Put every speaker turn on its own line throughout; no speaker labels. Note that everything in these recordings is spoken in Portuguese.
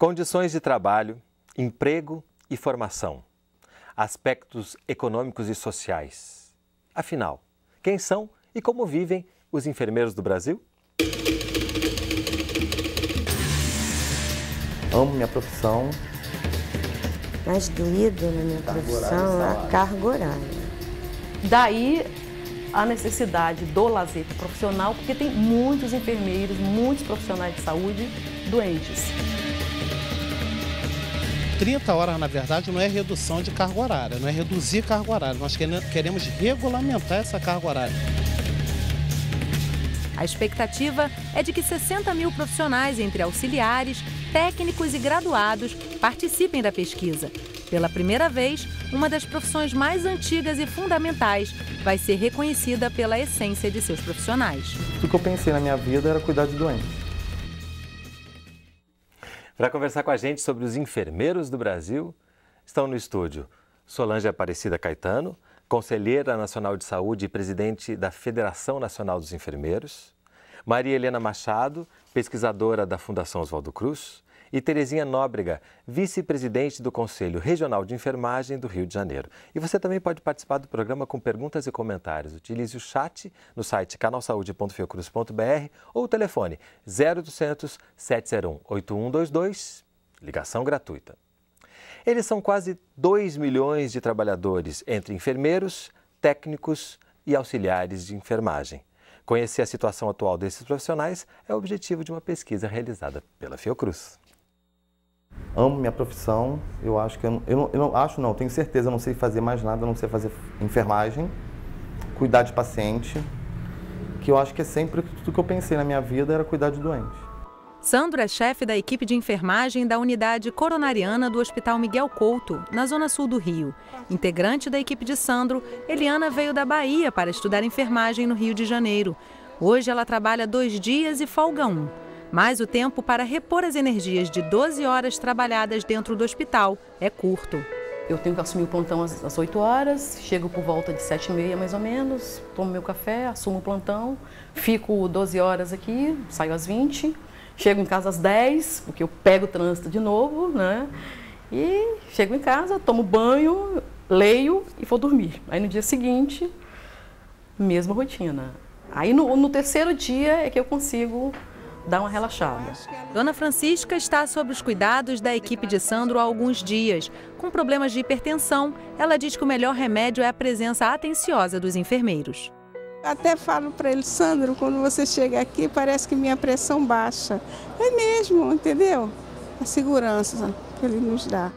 Condições de trabalho, emprego e formação. Aspectos econômicos e sociais. Afinal, quem são e como vivem os enfermeiros do Brasil?
Amo minha profissão.
Mais doído na minha carga profissão é a carga horária.
Daí a necessidade do lazer profissional, porque tem muitos enfermeiros, muitos profissionais de saúde doentes.
30 horas, na verdade, não é redução de carga horária, não é reduzir carga horária. Nós queremos regulamentar essa carga horária. A
expectativa é de que 60 mil profissionais, entre auxiliares, técnicos e graduados, participem da pesquisa. Pela primeira vez, uma das profissões mais antigas e fundamentais vai ser reconhecida pela essência de seus profissionais.
O que eu pensei na minha vida era cuidar de doentes para conversar
com a gente sobre os enfermeiros do Brasil, estão no estúdio Solange Aparecida Caetano, conselheira nacional de saúde e presidente da Federação Nacional dos Enfermeiros, Maria Helena Machado, pesquisadora da Fundação Oswaldo Cruz, e Terezinha Nóbrega, vice-presidente do Conselho Regional de Enfermagem do Rio de Janeiro. E você também pode participar do programa com perguntas e comentários. Utilize o chat no site canalsaude.fiocruz.br ou o telefone 0200 701 8122, ligação gratuita. Eles são quase 2 milhões de trabalhadores entre enfermeiros, técnicos e auxiliares de enfermagem. Conhecer a situação atual desses profissionais é o objetivo de uma pesquisa realizada pela Fiocruz
amo minha profissão. Eu acho que eu não, eu não, eu não acho não, tenho certeza, eu não sei fazer mais nada, não sei fazer enfermagem, cuidar de paciente, que eu acho que é sempre tudo que eu pensei na minha vida era cuidar de doente.
Sandro é chefe da equipe de enfermagem da unidade coronariana do Hospital Miguel Couto, na zona sul do Rio. Integrante da equipe de Sandro, Eliana veio da Bahia para estudar enfermagem no Rio de Janeiro. Hoje ela trabalha dois dias e folga um mas o tempo para repor as energias de 12 horas trabalhadas dentro do hospital é curto. Eu tenho que assumir o plantão às, 8 horas, chego por volta de 7 e meia mais ou menos, tomo meu café, assumo o plantão, fico 12 horas aqui, saio às 20, chego em casa às 10, porque eu pego o trânsito de novo, né? E chego em casa, tomo banho, leio e vou dormir. Aí no dia seguinte, mesma rotina. Aí no, no terceiro dia é que eu consigo dá uma relaxada. Dona Francisca está sob os cuidados da equipe de Sandro há alguns dias. Com problemas de hipertensão, ela diz que o melhor remédio é a presença atenciosa dos enfermeiros. Até falo para ele, Sandro, quando você chega aqui parece que minha pressão baixa. É mesmo, entendeu? A segurança que ele nos dá.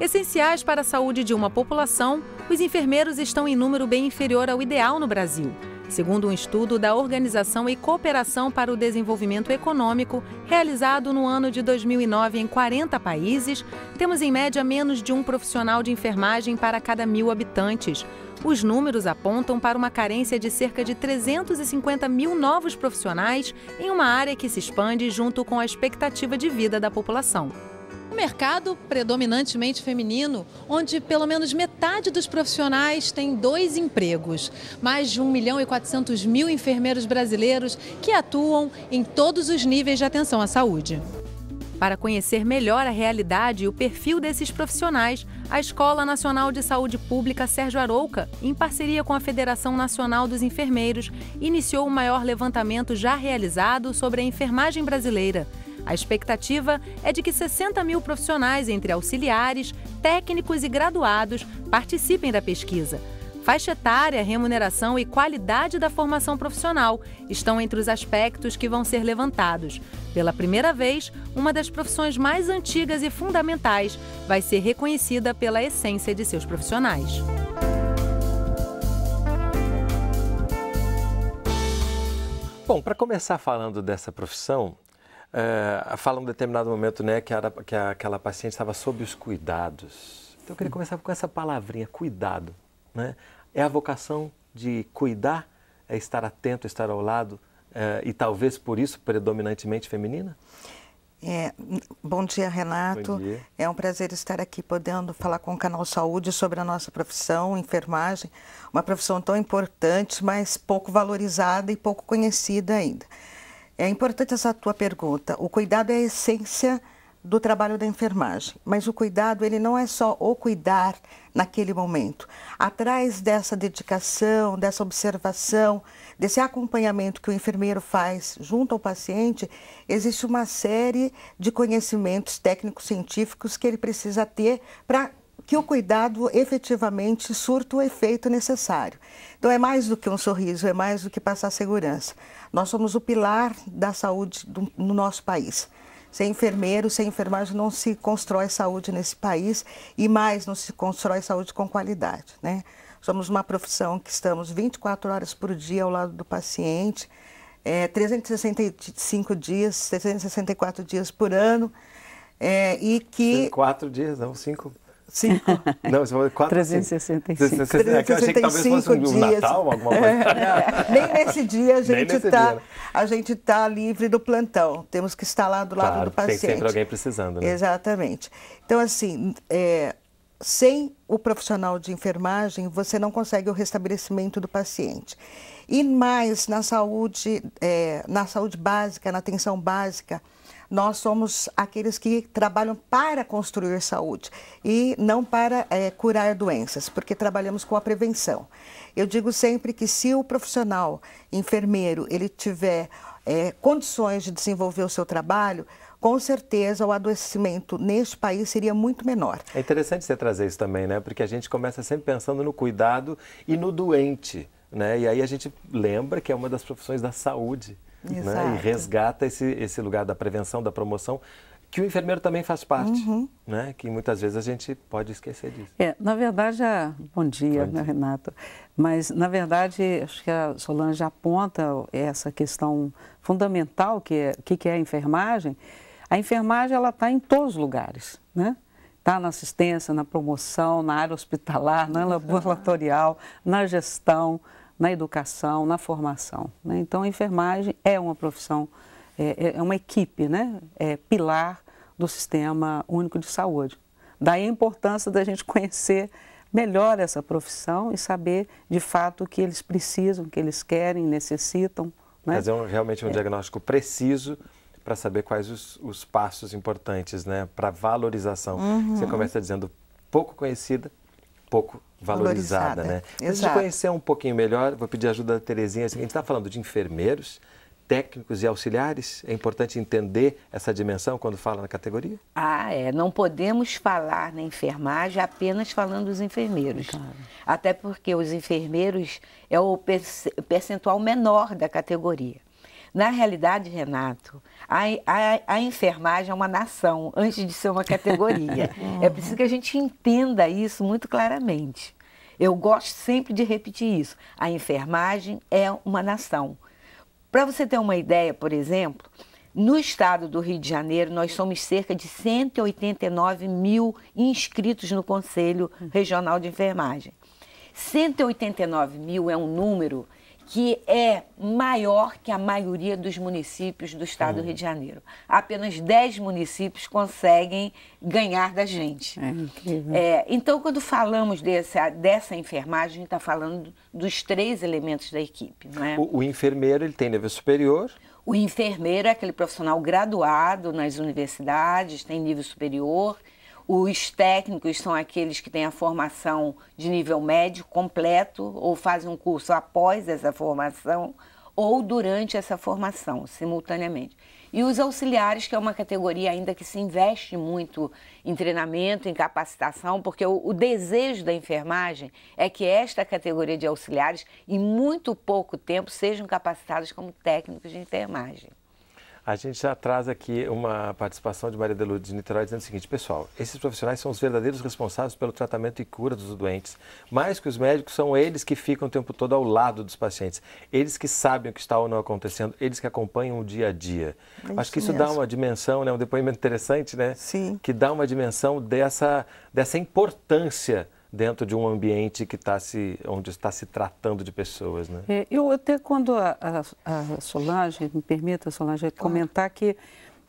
Essenciais para a saúde de uma população, os enfermeiros estão em número bem inferior ao ideal no Brasil segundo um estudo da Organização e Cooperação para o Desenvolvimento Econômico, realizado no ano de 2009 em 40 países, temos em média menos de um profissional de enfermagem para cada mil habitantes. Os números apontam para uma carência de cerca de 350 mil novos profissionais em uma área que se expande junto com a expectativa de vida da população mercado predominantemente feminino, onde pelo menos metade dos profissionais tem dois empregos. Mais de 1 milhão e 400 mil enfermeiros brasileiros que atuam em todos os níveis de atenção à saúde. Para conhecer melhor a realidade e o perfil desses profissionais, a Escola Nacional de Saúde Pública Sérgio Arouca, em parceria com a Federação Nacional dos Enfermeiros, iniciou o maior levantamento já realizado sobre a enfermagem brasileira. A expectativa é de que 60 mil profissionais, entre auxiliares, técnicos e graduados, participem da pesquisa. Faixa etária, remuneração e qualidade da formação profissional estão entre os aspectos que vão ser levantados. Pela primeira vez, uma das profissões mais antigas e fundamentais vai ser reconhecida pela essência de seus profissionais.
Bom, para começar falando dessa profissão, Uh, fala um determinado momento né, que, era que a, aquela paciente estava sob os cuidados. Então eu queria começar com essa palavrinha, cuidado. Né? É a vocação de cuidar, é estar atento, estar ao lado, é, e talvez por isso predominantemente feminina?
É, bom dia, Renato. Bom dia. É um prazer estar aqui podendo falar com o Canal Saúde sobre a nossa profissão, enfermagem, uma profissão tão importante, mas pouco valorizada e pouco conhecida ainda. É importante essa tua pergunta. O cuidado é a essência do trabalho da enfermagem, mas o cuidado ele não é só o cuidar naquele momento. Atrás dessa dedicação, dessa observação, desse acompanhamento que o enfermeiro faz junto ao paciente, existe uma série de conhecimentos técnicos científicos que ele precisa ter para que o cuidado efetivamente surta o efeito necessário. Então, é mais do que um sorriso, é mais do que passar segurança. Nós somos o pilar da saúde do, no nosso país. Sem enfermeiro, sem enfermagem, não se constrói saúde nesse país e mais não se constrói saúde com qualidade. Né? Somos uma profissão que estamos 24 horas por dia ao lado do paciente, é, 365 dias, 364 dias por ano. É, e que.
Quatro dias, não, cinco. Cinco. Não, você falou quatro. 365. É eu achei que talvez fosse um dias. Natal, alguma coisa.
Assim. É. nem nesse dia a gente está tá livre do plantão. Temos que estar lá do lado claro, do paciente. Tem sempre alguém
precisando, né?
Exatamente. Então, assim, é, sem o profissional de enfermagem, você não consegue o restabelecimento do paciente. E mais, na saúde, é, na saúde básica, na atenção básica, nós somos aqueles que trabalham para construir saúde e não para é, curar doenças, porque trabalhamos com a prevenção. Eu digo sempre que se o profissional enfermeiro ele tiver é, condições de desenvolver o seu trabalho, com certeza o adoecimento neste país seria muito menor.
É interessante você trazer isso também, né? Porque a gente começa sempre pensando no cuidado e no doente, né? E aí a gente lembra que é uma das profissões da saúde né? e resgata esse, esse lugar da prevenção, da promoção, que o enfermeiro também faz parte, uhum. né? que muitas vezes a gente pode esquecer disso.
É, na verdade, a... É, bom dia, né, dia. Renato, mas na verdade acho que a Solange aponta essa questão fundamental que é, que, que é a enfermagem. A enfermagem ela está em todos os lugares, né? Está na assistência, na promoção, na área hospitalar, na laboratorial, na gestão, na educação, na formação. Né? Então, a enfermagem é uma profissão, é, é, é uma equipe, né? é pilar do sistema único de saúde. Daí a importância da gente conhecer melhor essa profissão e saber de fato o que eles precisam, o que eles querem, necessitam. Né? Fazer
é um, realmente um é. diagnóstico preciso para saber quais os, os, passos importantes né? para valorização. Uhum. Você começa dizendo pouco conhecida, pouco valorizada, valorizada. né? Exato. Mas de conhecer um pouquinho melhor, vou pedir ajuda da Terezinha. A gente está falando de enfermeiros, técnicos e auxiliares? É importante entender essa dimensão quando fala na categoria?
Ah, é. Não podemos falar na enfermagem apenas falando dos enfermeiros. Claro. Até porque os enfermeiros é o percentual menor da categoria. Na realidade, Renato, a, a, a, enfermagem é uma nação antes de ser uma categoria. É. é preciso que a gente entenda isso muito claramente. Eu gosto sempre de repetir isso. A enfermagem é uma nação. Para você ter uma ideia, por exemplo, no estado do Rio de Janeiro, nós somos cerca de 189 mil inscritos no Conselho Regional de Enfermagem. 189 mil é um número que é maior que a maioria dos municípios do estado uhum. do Rio de Janeiro. Apenas 10 municípios conseguem ganhar da gente. É É, então, quando falamos dessa, dessa enfermagem, a gente está falando dos três elementos da equipe.
Não é? o, o enfermeiro ele tem nível superior. O
enfermeiro é aquele profissional graduado nas universidades, tem nível superior, os técnicos são aqueles que têm a formação de nível médio completo ou fazem um curso após essa formação ou durante essa formação, simultaneamente. E os auxiliares, que é uma categoria ainda que se investe muito em treinamento, em capacitação, porque o, o, desejo da enfermagem é que esta categoria de auxiliares, em muito pouco tempo, sejam capacitados como técnicos de enfermagem.
A gente já traz aqui uma participação de Maria Delu de Niterói dizendo o seguinte, pessoal, esses profissionais são os verdadeiros responsáveis pelo tratamento e cura dos doentes. Mais que os médicos, são eles que ficam o tempo todo ao lado dos pacientes. Eles que sabem o que está ou não acontecendo, eles que acompanham o dia a dia. É Acho que isso mesmo. dá uma dimensão, né, um depoimento interessante, né? Sim. Que dá uma dimensão dessa, dessa importância dentro de um ambiente que está se, onde está se tratando de pessoas. Né?
É, eu até quando a, a, a, Solange, me permita, Solange, claro. comentar que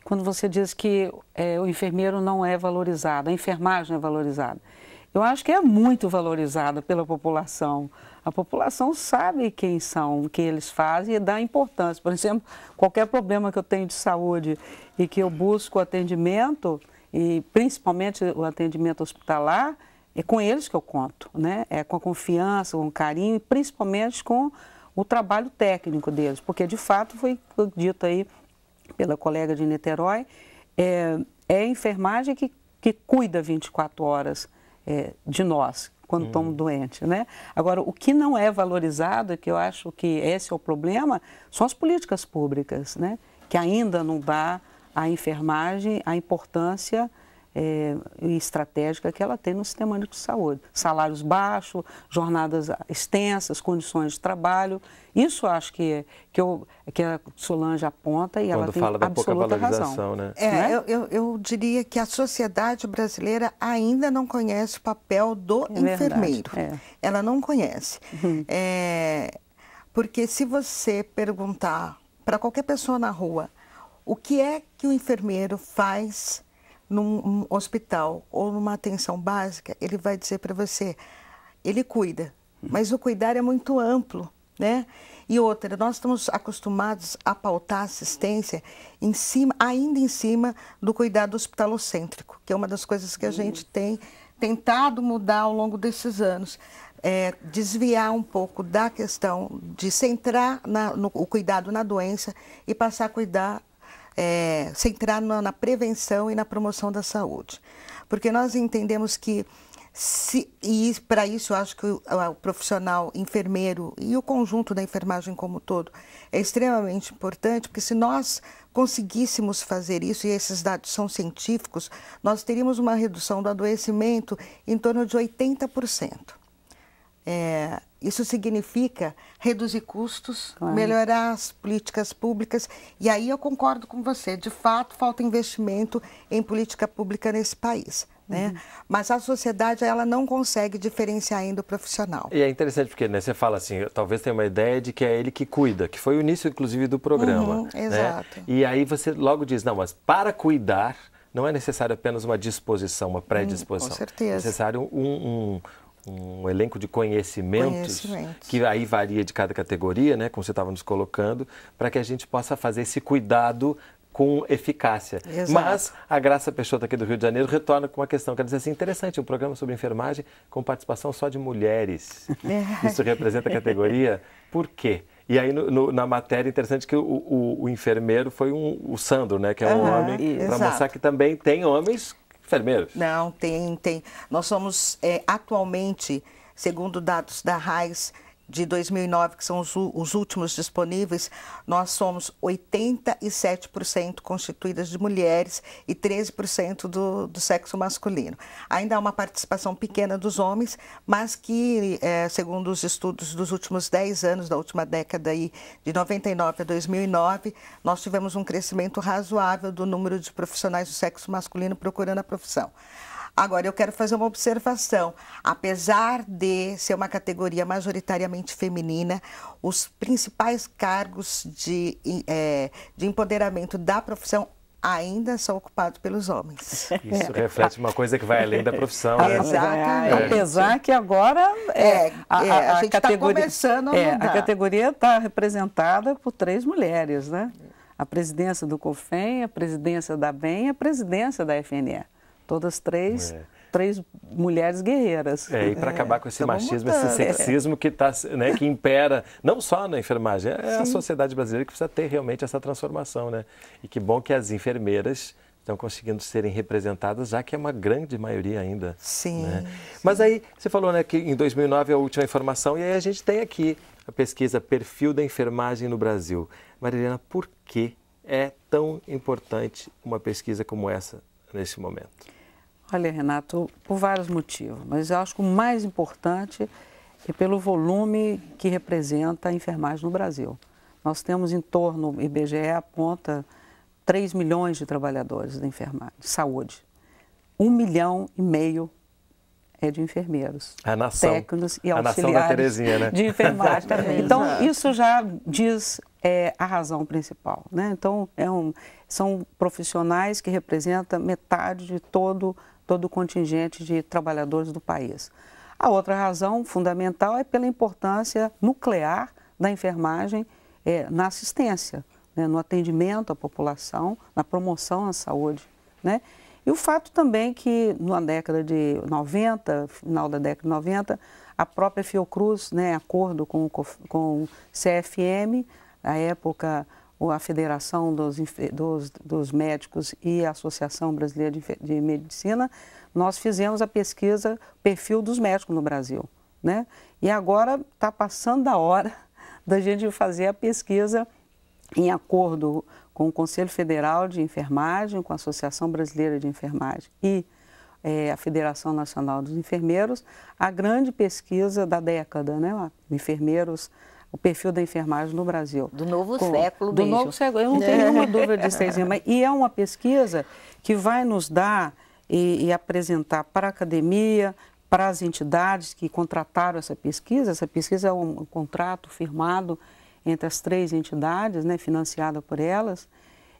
quando você diz que é, o enfermeiro não é valorizado, a enfermagem é valorizada. Eu acho que é muito valorizada pela população. A população sabe quem são, o que eles fazem e dá importância. Por exemplo, qualquer problema que eu tenho de saúde e que eu busco atendimento, e principalmente o atendimento hospitalar, é com eles que eu conto, né? É com a confiança, com o carinho e principalmente com o trabalho técnico deles, porque de fato foi dito aí pela colega de Niterói, é, é a enfermagem que, que cuida 24 horas é, de nós quando hum. estamos doentes, né? Agora, o que não é valorizado, que eu acho que esse é o problema, são as políticas públicas, né? Que ainda não dá à enfermagem a importância é, estratégica que ela tem no sistema único de saúde. Salários baixos, jornadas extensas, condições de trabalho. Isso acho que, que, eu, que a Solange aponta e Quando ela tem fala da absoluta pouca razão. Né? É, né? Eu,
eu, eu, diria que a sociedade brasileira ainda não conhece o papel do é enfermeiro. Verdade, é. ela não conhece. Uhum. É, porque se você perguntar para qualquer pessoa na rua o que é que o enfermeiro faz num hospital ou numa atenção básica, ele vai dizer para você, ele cuida, mas o cuidar é muito amplo, né? E outra, nós estamos acostumados a pautar assistência em cima, ainda em cima do cuidado hospitalocêntrico, que é uma das coisas que a uhum. gente tem tentado mudar ao longo desses anos. É, desviar um pouco da questão de centrar na, no, o cuidado na doença e passar a cuidar é, centrar na, na prevenção e na promoção da saúde. Porque nós entendemos que se, e para isso, eu acho que o, o, profissional enfermeiro e o conjunto da enfermagem como todo é extremamente importante, porque se nós conseguíssemos fazer isso, e esses dados são científicos, nós teríamos uma redução do adoecimento em torno de 80%. É, isso significa reduzir custos, claro. melhorar as políticas públicas. E aí eu concordo com você. De fato, falta investimento em política pública nesse país. Né? Uhum. Mas a sociedade ela não consegue diferenciar ainda o profissional.
E é interessante porque né, você fala assim, talvez tenha uma ideia de que é ele que cuida, que foi o início inclusive do programa. Uhum, né? Exato. E aí você logo diz não, mas para cuidar não é necessário apenas uma disposição, uma predisposição. Hum, com é certeza. É necessário um, um, um elenco de conhecimentos, conhecimentos, que aí varia de cada categoria, né, como você estava nos colocando, para que a gente possa fazer esse cuidado com eficácia. Exato. Mas a Graça Peixoto aqui do Rio de Janeiro retorna com uma questão, Quer dizer assim, interessante, um programa sobre enfermagem com participação só de mulheres. Isso representa a categoria? Por quê? E aí no, no, na matéria interessante que o, o, o, enfermeiro foi um, o Sandro, né, que é um uhum, homem, para mostrar que também tem homens Enfermeiros?
Não,
tem, tem. Nós somos é, atualmente, segundo dados da RAIS, de 2009, que são os, os últimos disponíveis, nós somos 87% constituídas de mulheres e 13% do, do sexo masculino. Ainda há uma participação pequena dos homens, mas que, é, segundo os estudos dos últimos 10 anos, da última década aí, de 99 a 2009, nós tivemos um crescimento razoável do número de profissionais do sexo masculino procurando a profissão. Agora, eu quero fazer uma observação. Apesar de ser uma categoria majoritariamente feminina, os principais cargos de, é, de empoderamento da profissão ainda são ocupados pelos homens. Isso reflete
uma coisa que vai além da profissão. né? Exatamente. É. Apesar
que agora é, é a, é, a, a gente está começando a é, mudar. A categoria está representada por três mulheres, né? A presidência do COFEM, a presidência da BEM e a presidência da FNE. Todas três. É. Três mulheres guerreiras. É, e para acabar com esse é, machismo, mudando. esse sexismo
que, tá, né, que impera, não só na enfermagem, é Sim. a sociedade brasileira que precisa ter realmente essa transformação. Né? E que bom que as enfermeiras estão conseguindo serem representadas, já que é uma grande maioria ainda. Sim. Né? sim. Mas aí você falou né, que em 2009 é a última informação, e aí a gente tem aqui a pesquisa Perfil da Enfermagem no Brasil. Marilena, por que é tão importante uma pesquisa como essa nesse momento?
Olha, Renato, por vários motivos, mas eu acho que o mais importante é pelo volume que representa a enfermagem no Brasil. Nós temos em torno, o IBGE aponta 3 milhões de trabalhadores de enfermagem, de saúde. 1 milhão e meio é de enfermeiros, nação, técnicos e auxiliares né? de enfermagem também. Então, isso já diz é, a razão principal. Né? Então, é um, são profissionais que representam metade de todo todo o contingente de trabalhadores do país. A outra razão fundamental é pela importância nuclear da enfermagem é, na assistência, né, no atendimento à população, na promoção à saúde. Né? E o fato também que na década de 90, final da década de 90, a própria Fiocruz, né, acordo com, com o CFM, na época a Federação dos, dos, dos Médicos e a Associação Brasileira de, de Medicina, nós fizemos a pesquisa perfil dos médicos no Brasil. Né? E agora está passando a hora da gente fazer a pesquisa em acordo com o Conselho Federal de Enfermagem, com a Associação Brasileira de Enfermagem e é, a Federação Nacional dos Enfermeiros, a grande pesquisa da década, né? Enfermeiros o perfil da enfermagem no Brasil. Do novo Com, século do mesmo. Do novo século, eu não tenho é. nenhuma dúvida disso, mas E é uma pesquisa que vai nos dar e, e apresentar para a academia, para as entidades que contrataram essa pesquisa. Essa pesquisa é um, um contrato firmado entre as três entidades, né, financiada por elas,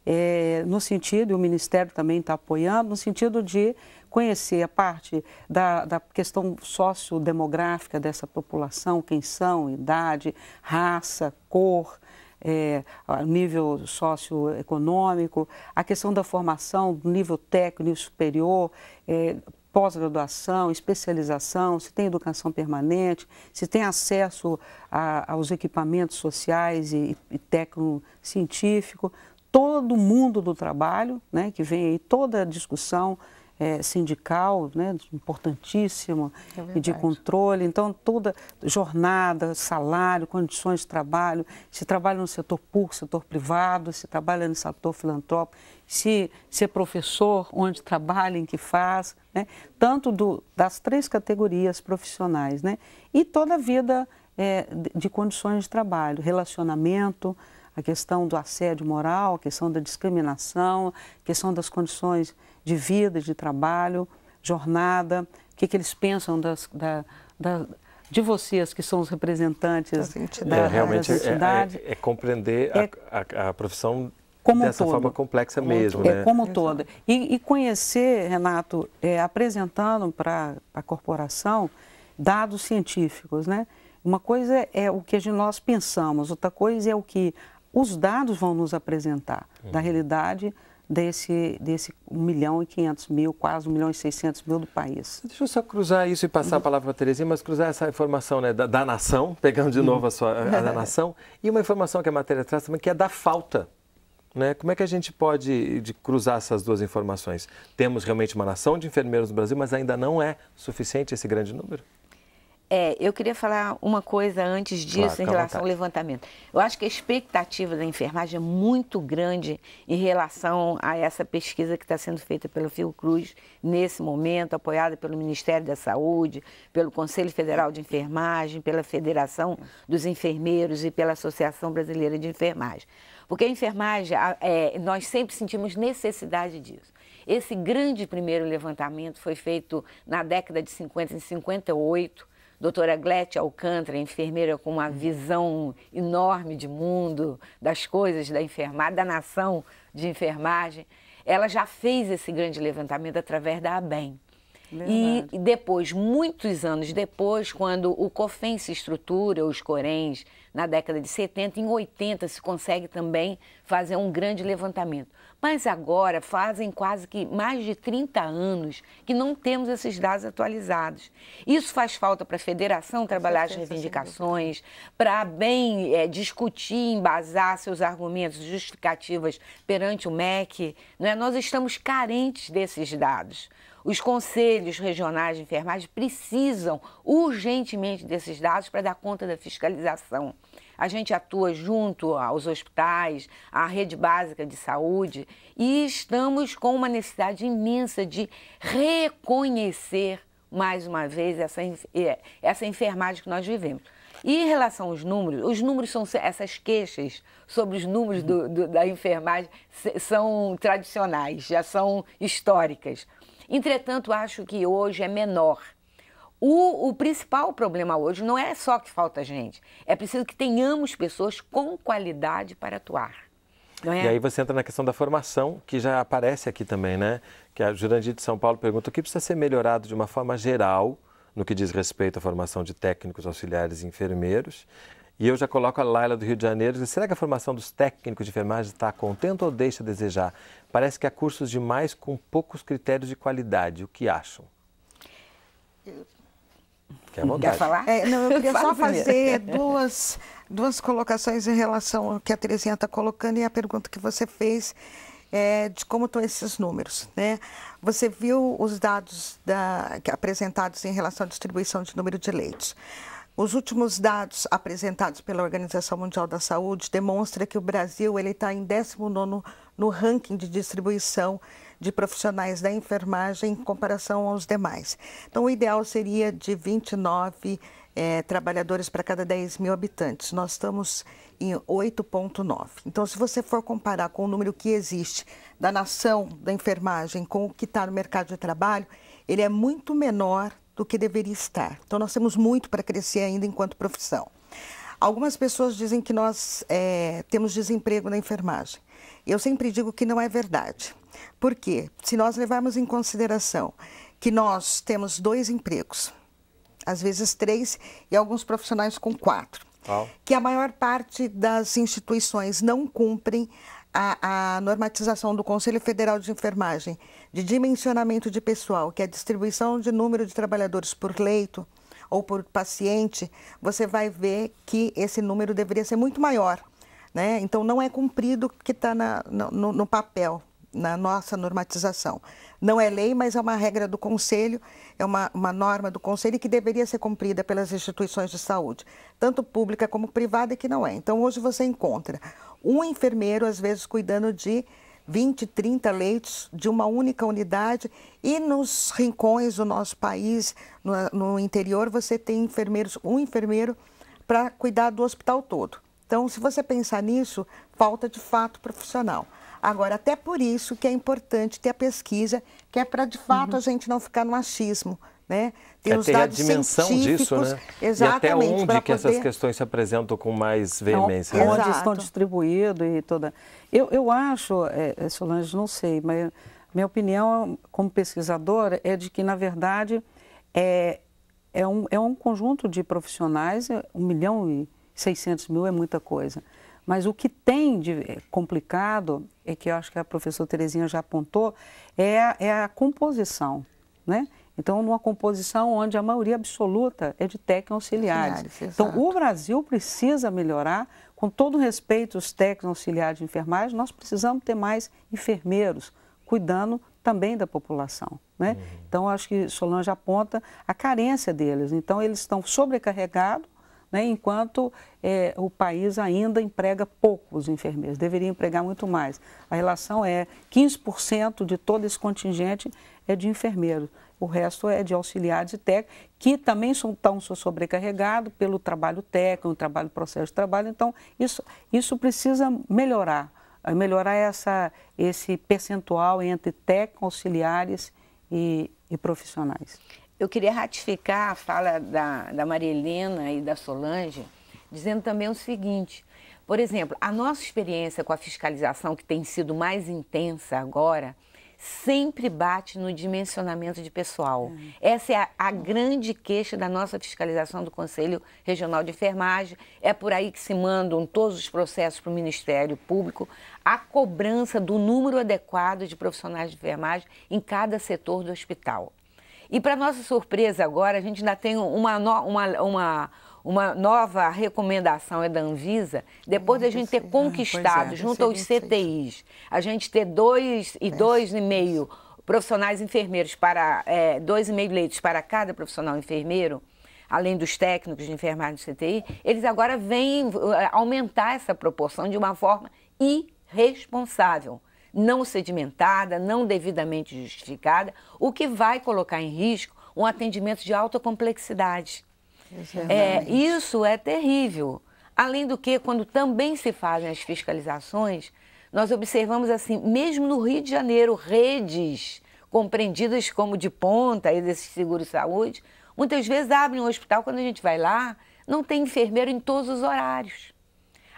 é, no sentido, e o Ministério também está apoiando, no sentido de conhecer a parte da, da questão sociodemográfica dessa população, quem são, idade, raça, cor, é, nível socioeconômico, a questão da formação, nível técnico, nível superior, é, pós-graduação, especialização, se tem educação permanente, se tem acesso a, aos equipamentos sociais e, e técnico-científico, todo o mundo do trabalho, né, que vem aí toda a discussão é, sindical, né, importantíssimo é de controle. Então, toda jornada, salário, condições de trabalho, se trabalha no setor público, setor privado, se trabalha no setor filantrópico, se, se é professor, onde trabalha, em que faz, né, tanto do, das três categorias profissionais. Né, e toda a vida é, de, de condições de trabalho, relacionamento, a questão do assédio moral, a questão da discriminação, a questão das condições de vida, de trabalho, jornada, o que, que eles pensam das, da, da, de vocês que são os representantes da, é, realmente, da cidade. É,
é, é compreender a, é a, a profissão como dessa todo. forma complexa como mesmo. É né? Todo. Né? É, como
toda. E, e, conhecer, Renato, é, apresentando para a corporação dados científicos. Né? Uma coisa é o que nós pensamos, outra coisa é o que os dados vão nos apresentar hum. da realidade desse, desse 1 milhão e 500 mil, quase 1 milhão e 600 mil do país.
Deixa eu só cruzar isso e passar a palavra para a Terezinha, mas cruzar essa informação né, da, da nação, pegando de novo a, sua, a, a da nação, e uma informação que a matéria traz também, que é da falta. Né? Como é que a gente pode de, cruzar essas duas informações? Temos realmente uma nação de enfermeiros no Brasil, mas ainda não é suficiente esse grande número?
É, eu queria falar uma coisa antes disso claro, em relação vontade. ao levantamento. Eu acho que a expectativa da enfermagem é muito grande em relação a essa pesquisa que está sendo feita pelo Fiocruz nesse momento, apoiada pelo Ministério da Saúde, pelo Conselho Federal de Enfermagem, pela Federação dos Enfermeiros e pela Associação Brasileira de Enfermagem. Porque a enfermagem, é, nós sempre sentimos necessidade disso. Esse grande primeiro levantamento foi feito na década de 50, em 58 doutora Glete Alcântara, enfermeira com uma visão enorme de mundo, das coisas, da enfermagem, da nação de enfermagem, ela já fez esse grande levantamento através da ABEM. E depois, muitos anos depois, quando o COFEN se estrutura, os CORENs, na década de 70, em 80 se consegue também fazer um grande levantamento. Mas agora fazem quase que mais de 30 anos que não temos esses dados atualizados. Isso faz falta para a federação trabalhar as reivindicações, para bem é, discutir, embasar seus argumentos, justificativas perante o MEC. é? Né? Nós estamos carentes desses dados. Os conselhos regionais de enfermagem precisam urgentemente desses dados para dar conta da fiscalização. A gente atua junto aos hospitais, à rede básica de saúde e estamos com uma necessidade imensa de reconhecer mais uma vez essa, é, essa enfermagem que nós vivemos. E em relação aos números, os números são essas queixas sobre os números do, do, da enfermagem são tradicionais, já são históricas. Entretanto, acho que hoje é menor o, o, principal problema hoje não é só que falta gente, é preciso que tenhamos pessoas com qualidade para atuar.
É? E aí você entra na questão da formação, que já aparece aqui também, né? Que a Jurandir de São Paulo pergunta o que precisa ser melhorado de uma forma geral no que diz respeito à formação de técnicos, auxiliares e enfermeiros. E eu já coloco a Laila do Rio de Janeiro. Será que a formação dos técnicos de enfermagem está contente ou deixa a desejar? Parece que há cursos demais com poucos critérios de qualidade. O que acham?
Quer, Quer falar? É, não, eu queria só fazer duas, duas colocações em relação ao que a Terezinha está colocando e a pergunta que você fez é, de como estão esses números. Né? Você viu os dados da, apresentados em relação à distribuição de número de leitos. Os últimos dados apresentados pela Organização Mundial da Saúde demonstram que o Brasil está em 19 no ranking de distribuição de profissionais da enfermagem em comparação aos demais. Então, o ideal seria de 29 é, eh, trabalhadores para cada 10 mil habitantes. Nós estamos em 8,9. Então, se você for comparar com o número que existe da nação da enfermagem com o que está no mercado de trabalho, ele é muito menor do que deveria estar. Então, nós temos muito para crescer ainda enquanto profissão. Algumas pessoas dizem que nós é, temos desemprego na enfermagem. Eu sempre digo que não é verdade. Por quê? Se nós levarmos em consideração que nós temos dois empregos, às vezes três e alguns profissionais com quatro, oh. que a maior parte das instituições não cumprem a, a normatização do Conselho Federal de Enfermagem de dimensionamento de pessoal, que é a distribuição de número de trabalhadores por leito ou por paciente, você vai ver que esse número deveria ser muito maior. Né? Então, não é cumprido o que está no, no papel, na nossa normatização. Não é lei, mas é uma regra do Conselho, é uma, uma norma do Conselho que deveria ser cumprida pelas instituições de saúde, tanto pública como privada, e que não é. Então, hoje você encontra um enfermeiro, às vezes, cuidando de 20, 30 leitos de uma única unidade. E nos rincões do nosso país, no, no interior, você tem enfermeiros, um enfermeiro para cuidar do hospital todo. Então, se você pensar nisso, falta de fato profissional. Agora, até por isso que é importante ter a pesquisa, que é para de fato uhum. a gente não ficar no achismo,
né? Tem é, os tem dados a dimensão disso, né? Exatamente. E até onde que poder... essas
questões se apresentam com mais veemência. Então, né? Onde
estão distribuídos e toda... Eu, eu acho, é, é, Solange, não sei, mas minha opinião como pesquisadora é de que, na verdade, é, é, um, é um conjunto de profissionais, 1 é, milhão e 600 mil é muita coisa. Mas o que tem de é, complicado, é que eu acho que a professora Terezinha já apontou, é, é a composição, né? Então, numa composição onde a maioria absoluta é de técnicos auxiliares. auxiliares então, o Brasil precisa melhorar, com todo respeito aos técnicos auxiliares de enfermagem, nós precisamos ter mais enfermeiros cuidando também da população. Né? Uhum. Então, acho que Solange aponta a carência deles. Então, eles estão sobrecarregados, né? enquanto é, o país ainda emprega poucos enfermeiros, deveria empregar muito mais. A relação é 15% de todo esse contingente é de enfermeiros o resto é de auxiliares de técnicos, que também estão sobrecarregados pelo trabalho técnico, trabalho processo de trabalho. Então, isso, isso precisa melhorar, eh, melhorar essa, esse percentual entre técnicos, auxiliares e, e profissionais.
Eu queria ratificar a fala da, da Helena e da Solange, dizendo também o seguinte, por exemplo, a nossa experiência com a fiscalização, que tem sido mais intensa agora, sempre bate no dimensionamento de pessoal. É. Essa é a, a, grande queixa da nossa fiscalização do Conselho Regional de Enfermagem. É por aí que se mandam todos os processos para o Ministério Público. A cobrança do número adequado de profissionais de enfermagem em cada setor do hospital. E, para nossa surpresa, agora a gente ainda tem uma, uma, uma uma nova recomendação é da Anvisa, depois de ah, da gente ter ah, é, conquistado, é, junto aos CTIs, a gente ter dois e é. dois e meio profissionais enfermeiros para é, dois e meio leitos para cada profissional enfermeiro, além dos técnicos de enfermagem do CTI, eles agora vêm é, aumentar essa proporção de uma forma irresponsável, não sedimentada, não devidamente justificada, o que vai colocar em risco um atendimento de alta complexidade. É, é isso é terrível. Além do que, quando também se fazem as fiscalizações, nós observamos assim, mesmo no Rio de Janeiro, redes compreendidas como de ponta aí desse seguro-saúde, muitas vezes abrem um hospital, quando a gente vai lá, não tem enfermeiro em todos os horários.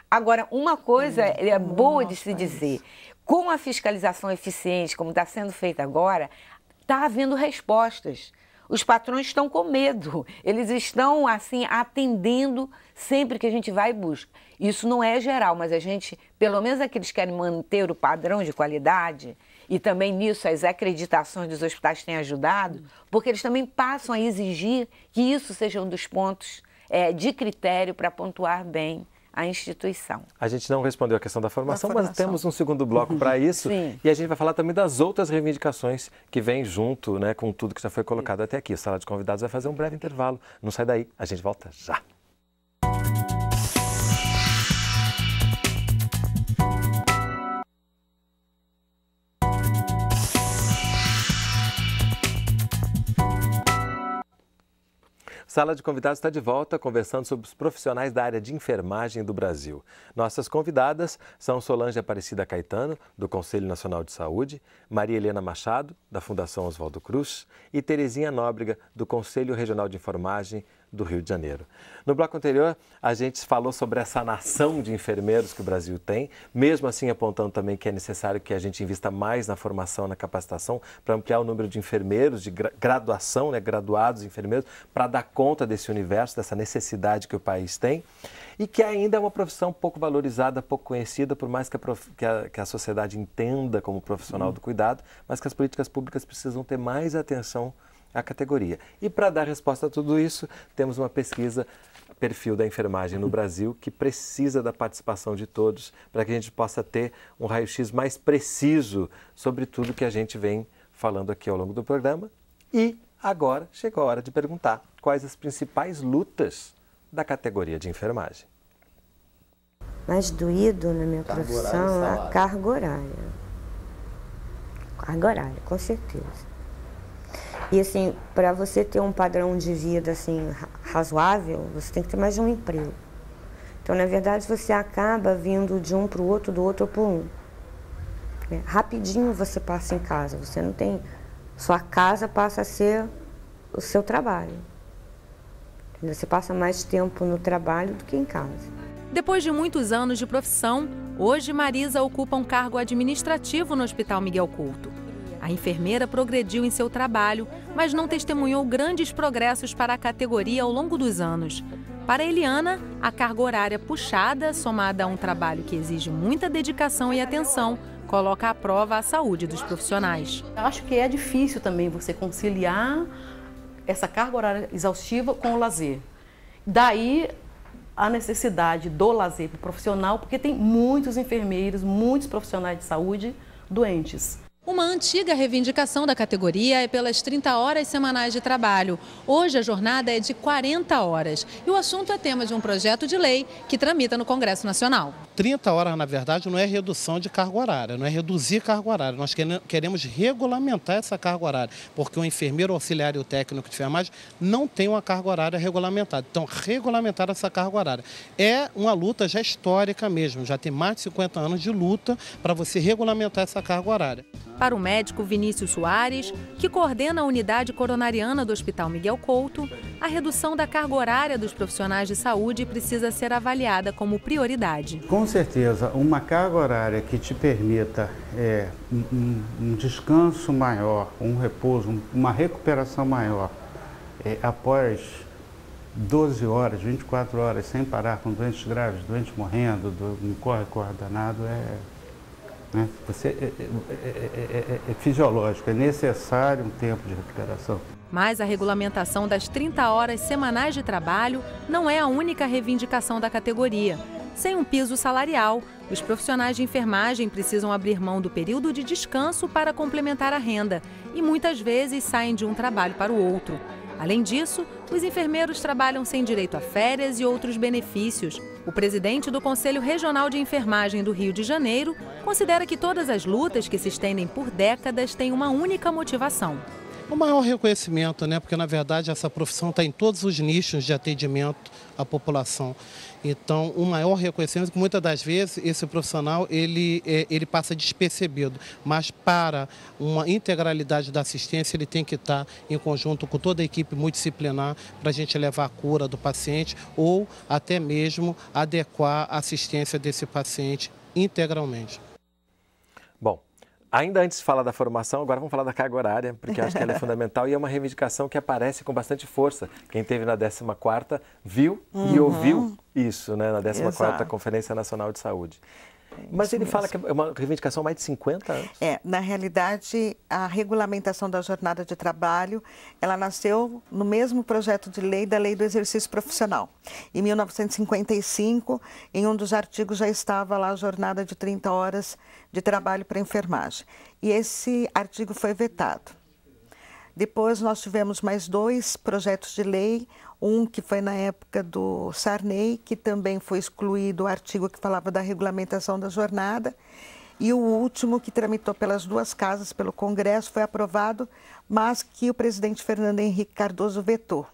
Agora, uma coisa hum, é boa de se dizer, isso. com a fiscalização eficiente, como está sendo feita agora, está havendo respostas. Os patrões estão com medo, eles estão assim atendendo sempre que a gente vai e busca. Isso não é geral, mas a gente, pelo menos aqueles que querem manter o padrão de qualidade, e também nisso as acreditações dos hospitais têm ajudado, porque eles também passam a exigir que isso seja um dos pontos é, de critério para pontuar bem a instituição.
A gente não respondeu a questão da formação, formação. mas temos um segundo bloco para isso. Sim. E a gente vai falar também das outras reivindicações que vêm junto né, com tudo que já foi colocado Sim. até aqui. A sala de convidados vai fazer um breve intervalo. Não sai daí, a gente volta já. Sala de Convidados está de volta conversando sobre os profissionais da área de enfermagem do Brasil. Nossas convidadas são Solange Aparecida Caetano, do Conselho Nacional de Saúde, Maria Helena Machado, da Fundação Oswaldo Cruz, e Terezinha Nóbrega, do Conselho Regional de Enfermagem do Rio de Janeiro. No bloco anterior, a gente falou sobre essa nação de enfermeiros que o Brasil tem, mesmo assim apontando também que é necessário que a gente invista mais na formação, na capacitação, para ampliar o número de enfermeiros, de graduação, né, graduados enfermeiros, para dar conta desse universo, dessa necessidade que o país tem, e que ainda é uma profissão pouco valorizada, pouco conhecida, por mais que a, prof... que a, que a sociedade entenda como profissional do cuidado, mas que as políticas públicas precisam ter mais atenção a categoria. E para dar resposta a tudo isso, temos uma pesquisa perfil da enfermagem no Brasil que precisa da participação de todos para que a gente possa ter um raio-x mais preciso sobre tudo que a gente vem falando aqui ao longo do programa. E agora chegou a hora de perguntar quais as principais lutas da categoria de enfermagem.
Mais doído na minha carga profissão é a carga horária. Carga horária, com certeza e assim, para você ter um padrão de vida assim razoável, você tem que ter mais de um emprego. Então, na verdade, você acaba vindo de um para o outro, do outro para um. É, rapidinho você passa em casa, você não tem. Sua casa passa a ser o seu trabalho. Você passa mais tempo no trabalho do que em casa.
Depois de muitos anos de profissão, hoje Marisa ocupa um cargo administrativo no Hospital Miguel Couto. A enfermeira progrediu em seu trabalho, mas não testemunhou grandes progressos para a categoria ao longo dos anos. Para Eliana, a carga horária puxada, somada a um trabalho que exige muita dedicação e atenção, coloca à prova a saúde dos profissionais. Eu acho que é difícil também você conciliar essa carga horária exaustiva com o lazer. Daí a necessidade do lazer para o profissional, porque tem muitos enfermeiros, muitos profissionais de saúde doentes. Uma antiga reivindicação da categoria é pelas 30 horas semanais de trabalho. Hoje a jornada é de 40 horas. E o assunto é tema de um projeto de lei que tramita no Congresso Nacional.
30 horas, na verdade, não é redução de carga horária, não é reduzir carga horária. Nós queremos regulamentar essa carga horária, porque o enfermeiro, o auxiliar e o técnico de enfermagem não tem uma carga horária regulamentada. Então, regulamentar essa carga horária. É uma luta já histórica mesmo, já tem mais de 50 anos de luta para você regulamentar essa carga horária
para o médico Vinícius Soares, que coordena a unidade coronariana do Hospital Miguel Couto, a redução da carga horária dos profissionais de saúde precisa ser avaliada como prioridade.
Com certeza, uma carga horária que te permita é, um, um, descanso maior, um repouso, uma recuperação maior é, após 12 horas, 24 horas sem parar com doentes graves, doentes morrendo, do, um corre-corre danado é né? Você, é, é, é, é, fisiológico, é necessário um tempo de recuperação.
Mas a regulamentação das 30 horas semanais de trabalho não é a única reivindicação da categoria. Sem um piso salarial, os profissionais de enfermagem precisam abrir mão do período de descanso para complementar a renda e muitas vezes saem de um trabalho para o outro. Além disso, os enfermeiros trabalham sem direito a férias e outros benefícios. O presidente do Conselho Regional de Enfermagem do Rio de Janeiro considera que todas as lutas que se estendem por décadas têm uma única motivação:
o maior reconhecimento, né? porque na verdade essa profissão está em todos os nichos de atendimento à população. Então, o maior reconhecimento, é muitas das vezes esse profissional ele, é, ele passa despercebido, mas para uma integralidade da assistência, ele tem que estar tá em conjunto com toda a equipe multidisciplinar para a gente levar a cura do paciente ou até mesmo adequar a assistência desse paciente integralmente.
Ainda antes de falar da formação, agora vamos falar da carga horária, porque acho que ela é fundamental e é uma reivindicação que aparece com bastante força. Quem teve na 14 viu uhum. e ouviu isso, né, na 14 Conferência Nacional de Saúde. É Mas ele mesmo. fala que é uma reivindicação mais de 50
anos. É, na realidade, a regulamentação da jornada de trabalho, ela nasceu no mesmo projeto de lei da Lei do Exercício Profissional. Em 1955, em um dos artigos já estava lá a jornada de 30 horas de trabalho para enfermagem. E esse artigo foi vetado. Depois nós tivemos mais dois projetos de lei, um que foi na época do Sarney, que também foi excluído o artigo que falava da regulamentação da jornada, e o último que tramitou pelas duas casas, pelo Congresso, foi aprovado, mas que o presidente Fernando Henrique Cardoso vetou.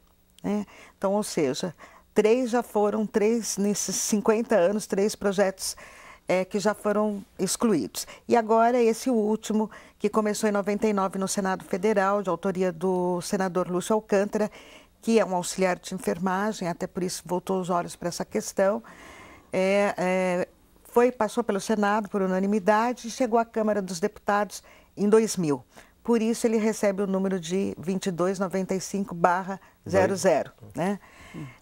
Né? Então, ou seja, três já foram, três nesses 50 anos, três projetos é, que já foram excluídos. E agora esse último, que começou em 99 no Senado Federal, de autoria do senador Lúcio Alcântara, que é um auxiliar de enfermagem, até por isso voltou os olhos para essa questão, é, é, foi passou pelo Senado por unanimidade e chegou à Câmara dos Deputados em 2000. Por isso ele recebe o número de 2295/00, né?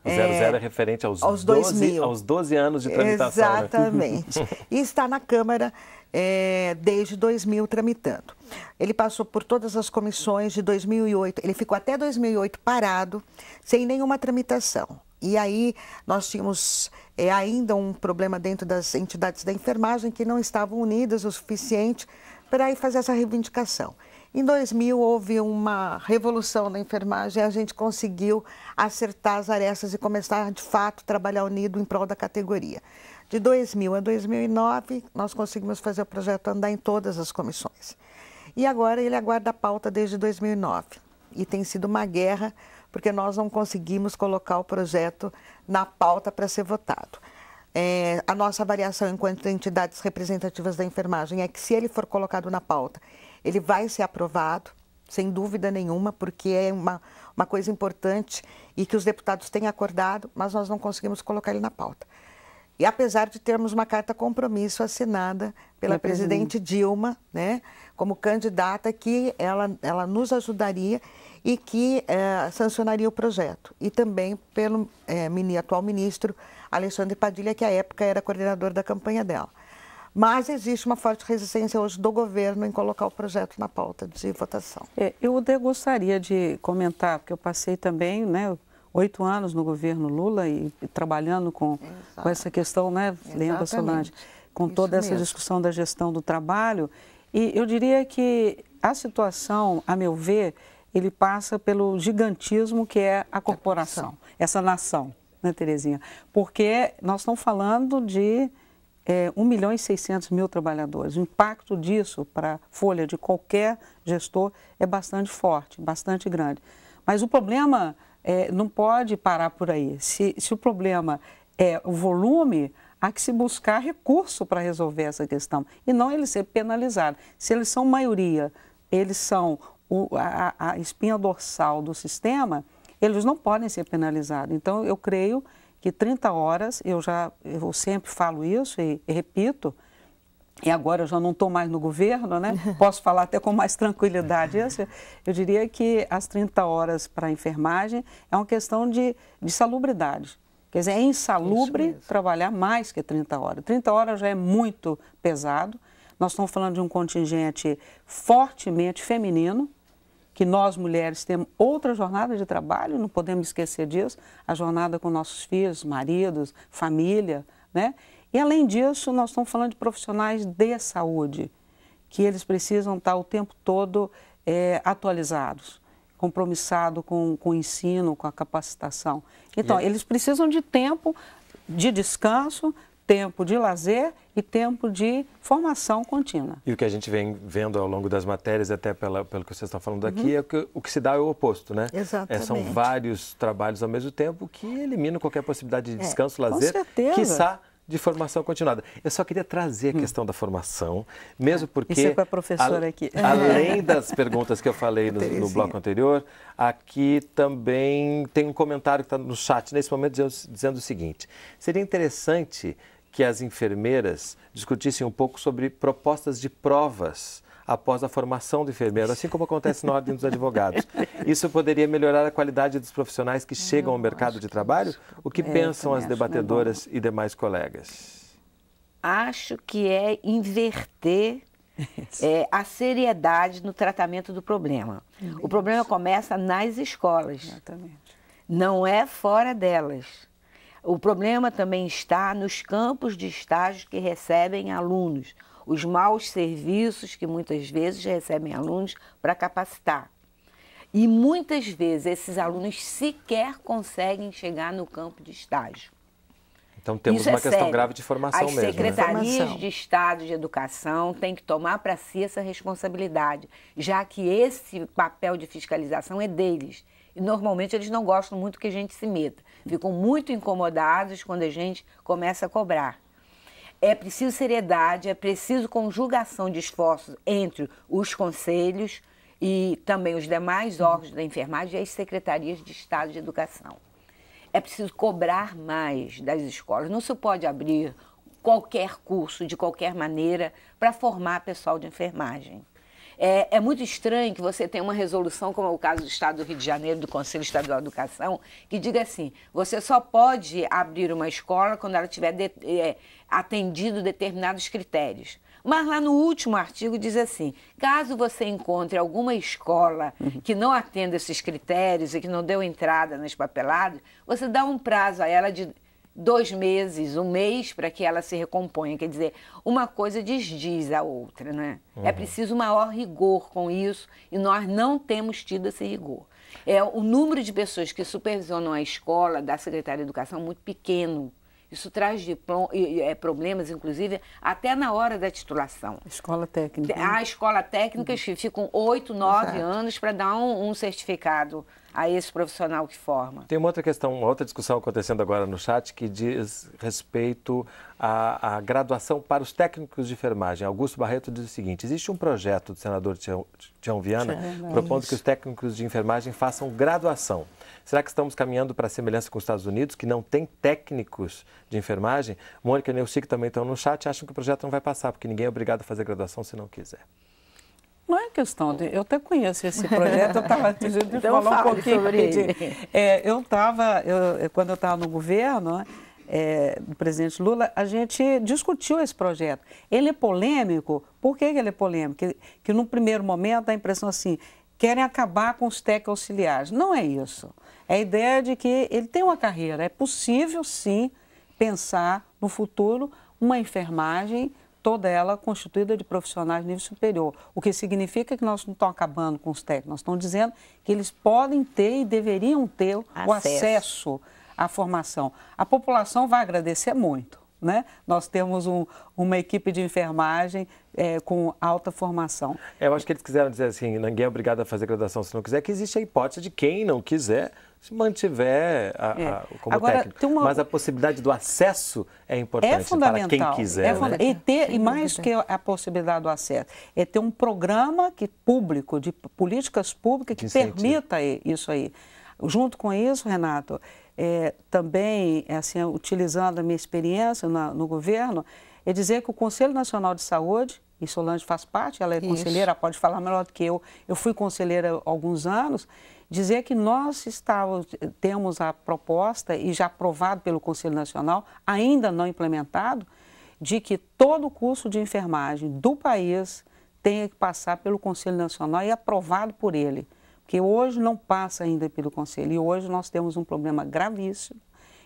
O 00 é, é referente aos, aos, 12, aos
12 anos de tramitação. Né? Exatamente. Né?
e está na Câmara é, desde 2000 tramitando. Ele passou por todas as comissões de 2008, ele ficou até 2008 parado, sem nenhuma tramitação. E aí nós tínhamos é, ainda um problema dentro das entidades da enfermagem que não estavam unidas o suficiente para ir fazer essa reivindicação. Em 2000 houve uma revolução na enfermagem e a gente conseguiu acertar as arestas e começar de fato a trabalhar unido em prol da categoria. De 2000 a 2009 nós conseguimos fazer o projeto andar em todas as comissões. E agora ele aguarda a pauta desde 2009 e tem sido uma guerra porque nós não conseguimos colocar o projeto na pauta para ser votado. É, a nossa avaliação enquanto entidades representativas da enfermagem é que se ele for colocado na pauta ele vai ser aprovado, sem dúvida nenhuma, porque é uma, uma coisa importante e que os deputados têm acordado, mas nós não conseguimos colocar ele na pauta. E apesar de termos uma carta compromisso assinada pela presidente. presidente Dilma, né, como candidata, que ela, ela nos ajudaria e que eh, sancionaria o projeto. E também pelo eh, atual ministro Alexandre Padilha, que à época era coordenador da campanha dela. Mas existe uma forte resistência hoje do governo em colocar o projeto na pauta de votação.
É, eu gostaria de comentar, porque eu passei também, né? Oito anos no governo Lula e, e trabalhando com, com essa questão, né, Leandra Solange, com Isso toda essa mesmo. discussão da gestão do trabalho. E eu diria que a situação, a meu ver, ele passa pelo gigantismo que é a corporação, essa nação, né, Terezinha? Porque nós estamos falando de é, 1 milhão e 600 mil trabalhadores. O impacto disso para a folha de qualquer gestor é bastante forte, bastante grande. Mas o problema é, não pode parar por aí. Se, se o problema é o volume, há que se buscar recurso para resolver essa questão e não ele ser penalizado. Se eles são maioria, eles são o, a, a espinha dorsal do sistema, eles não podem ser penalizados. Então, eu creio que 30 horas, eu já eu sempre falo isso e, e repito, e agora eu já não estou mais no governo, né? posso falar até com mais tranquilidade. Eu, eu diria que as 30 horas para a enfermagem é uma questão de, de salubridade. Quer dizer, é insalubre trabalhar mais que 30 horas. 30 horas já é muito pesado. Nós estamos falando de um contingente fortemente feminino, que nós mulheres temos outra jornada de trabalho, não podemos esquecer disso, a jornada com nossos filhos, maridos, família, né? E além disso, nós estamos falando de profissionais de saúde, que eles precisam estar o tempo todo é, atualizados, compromissado com, com o ensino, com a capacitação. Então, eles precisam de tempo de descanso, tempo de lazer e tempo de formação contínua.
E o que a gente vem vendo ao longo das matérias, até pela, pelo que vocês estão falando aqui, uhum. é que o que se dá é o oposto, né? Exatamente. É, são vários trabalhos ao mesmo tempo que eliminam qualquer possibilidade de é, descanso, é, lazer, que certeza. quiçá de formação continuada. Eu só queria trazer a hum. questão da formação, mesmo ah, porque... Isso é com a professora a, aqui. Além das perguntas que eu falei no, no, bloco anterior, aqui também tem um comentário que está no chat nesse momento dizendo, dizendo o seguinte, seria interessante que as enfermeiras discutissem um pouco sobre propostas de provas após a formação do enfermeiro, assim como acontece na Ordem dos Advogados. Isso poderia melhorar a qualidade dos profissionais que chegam ao mercado de trabalho? O que é, pensam as debatedoras e demais colegas?
Acho que é inverter é, a seriedade no tratamento do problema. O problema começa nas escolas. Exatamente. Não é fora delas. O problema também está nos campos de estágio que recebem alunos, os maus serviços que muitas vezes recebem alunos para capacitar. E muitas vezes esses alunos sequer conseguem chegar no campo de estágio.
Então temos Isso é uma é questão sério. grave de formação As mesmo. As né? secretarias né? de
Estado de Educação têm que tomar para si essa responsabilidade, já que esse papel de fiscalização é deles. E normalmente eles não gostam muito que a gente se meta. Ficam muito incomodados quando a gente começa a cobrar. É preciso seriedade, é preciso conjugação de esforços entre os conselhos e também os demais órgãos da enfermagem e as secretarias de Estado de Educação. É preciso cobrar mais das escolas. Não se pode abrir qualquer curso de qualquer maneira para formar pessoal de enfermagem. É, é muito estranho que você tenha uma resolução, como é o caso do Estado do Rio de Janeiro, do Conselho Estadual de Educação, que diga assim: você só pode abrir uma escola quando ela tiver de, é, atendido determinados critérios. Mas lá no último artigo diz assim: caso você encontre alguma escola uhum. que não atenda esses critérios e que não deu entrada nas papeladas, você dá um prazo a ela de dois meses, um mês para que ela se recomponha. Quer dizer, uma coisa desdiz a outra, né? É uhum. É preciso maior rigor com isso e nós não temos tido esse rigor. É o número de pessoas que supervisionam a escola da secretária de Educação é muito pequeno. Isso traz diploma, é, problemas, inclusive, até na hora da titulação.
Escola técnica. Né? A
escola técnica né? uhum. ficam oito, nove anos para dar um, um certificado a esse profissional que forma.
Tem uma outra questão, uma outra discussão acontecendo agora no chat que diz respeito à, à graduação para os técnicos de enfermagem. Augusto Barreto diz o seguinte: existe um projeto do senador Tião Viana Tchau, propondo isso. que os técnicos de enfermagem façam graduação. Será que estamos caminhando para a semelhança com os Estados Unidos, que não tem técnicos de enfermagem? Mônica e Neuci, também estão no chat, acham que o projeto não vai passar, porque ninguém é obrigado a fazer graduação se não quiser.
Não é questão de. Eu até conheço esse projeto, eu estava pedindo então, falar um pouquinho sobre ele. é, eu estava, quando eu estava no governo, é, do presidente Lula, a gente discutiu esse projeto. Ele é polêmico. Por que ele é polêmico? Que, que no primeiro momento dá a impressão assim, querem acabar com os TEC auxiliares. Não é isso. É a ideia de que ele tem uma carreira. É possível, sim, pensar no futuro uma enfermagem toda ela constituída de profissionais de nível superior, o que significa que nós não estamos acabando com os técnicos, nós estamos dizendo que eles podem ter e deveriam ter acesso. o acesso à formação. A população vai agradecer muito. Né? Nós temos um, uma equipe de enfermagem é, com alta formação.
É, eu acho que eles quiseram dizer assim, ninguém é obrigado a fazer graduação se não quiser, que existe a hipótese de quem não quiser se mantiver a, é. a, como Agora, técnico. Uma... Mas a possibilidade do acesso é importante é fundamental, para quem é quiser. Né? É fundamental. Né? E, ter, e mais que
a possibilidade do acesso, é ter um programa que, público, de políticas públicas que permita isso aí. Junto com isso, Renato, é, também, assim, utilizando a minha experiência na, no governo, é dizer que o Conselho Nacional de Saúde, e Solange faz parte, ela é isso. conselheira, pode falar melhor do que eu, eu fui conselheira há alguns anos, dizer que nós estávamos, temos a proposta, e já aprovado pelo Conselho Nacional, ainda não implementado, de que todo o curso de enfermagem do país tenha que passar pelo Conselho Nacional e aprovado por ele. Porque hoje não passa ainda pelo Conselho. E hoje nós temos um problema gravíssimo,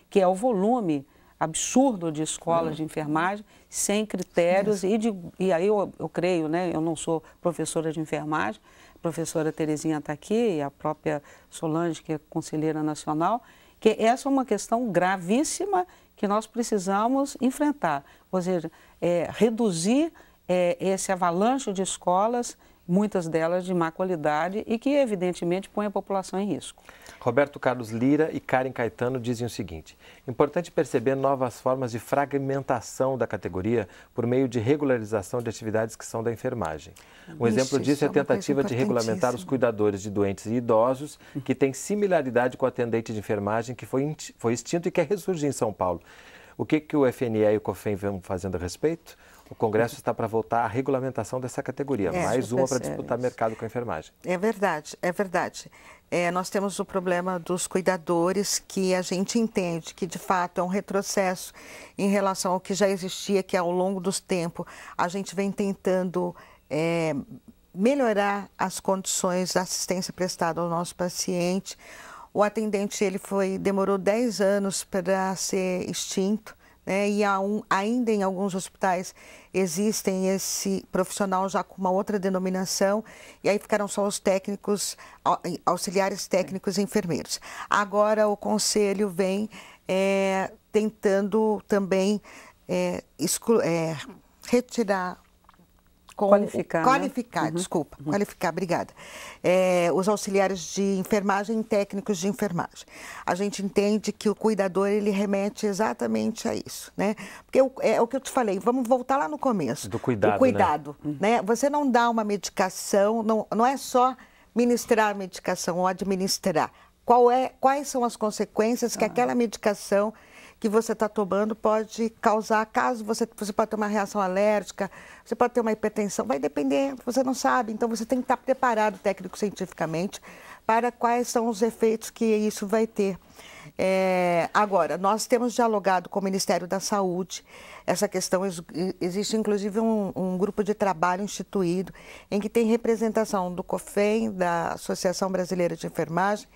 que é o volume absurdo de escolas de enfermagem sem critérios. E, de, e aí eu, eu creio, né, eu não sou professora de enfermagem, professora Terezinha está aqui e a própria Solange, que é conselheira nacional, que essa é uma questão gravíssima que nós precisamos enfrentar, ou seja, é, reduzir é, esse avalanche de escolas muitas delas de má qualidade e que, evidentemente, põe a população em risco.
Roberto Carlos Lira e Karen Caetano dizem o seguinte: importante perceber novas formas de fragmentação da categoria por meio de regularização de atividades que são da enfermagem. Um Ixi, exemplo disso é, é a tentativa de regulamentar os cuidadores de doentes e idosos, que tem similaridade com o atendente de enfermagem que foi, foi extinto e quer ressurgir em São Paulo. O que, que o FNE e o COFEM vão fazendo a respeito? O Congresso está para voltar à regulamentação dessa categoria, é, mais uma para disputar mercado com a enfermagem.
É verdade, é verdade. É, nós temos o problema dos cuidadores, que a gente entende que de fato é um retrocesso em relação ao que já existia, que ao longo dos tempos a gente vem tentando é, melhorar as condições da assistência prestada ao nosso paciente. O atendente ele foi demorou 10 anos para ser extinto né? E um, ainda em alguns hospitais existem esse profissional já com uma outra denominação, e aí ficaram só os técnicos, auxiliares técnicos e enfermeiros. Agora o conselho vem é, tentando também é, exclu é, retirar com qualificar, o, qualificar né? Uhum. desculpa, uhum. qualificar, obrigada. É, os auxiliares de enfermagem, técnicos de enfermagem. A gente entende que o cuidador ele remete exatamente a isso, né? Porque eu, é, é, o que eu te falei. Vamos voltar lá no começo. Do cuidado. Do cuidado, né? né? Você não dá uma medicação, não, não é só ministrar medicação ou administrar. Qual é, quais são as consequências que ah. aquela medicação que você está tomando pode causar, caso você, você pode ter uma reação alérgica, você pode ter uma hipertensão, vai depender, você não sabe. Então você tem que estar tá preparado técnico cientificamente para quais são os efeitos que isso vai ter. É, agora, nós temos dialogado com o Ministério da Saúde. Essa questão existe, inclusive, um, um, grupo de trabalho instituído em que tem representação do COFEM, da Associação Brasileira de Enfermagem,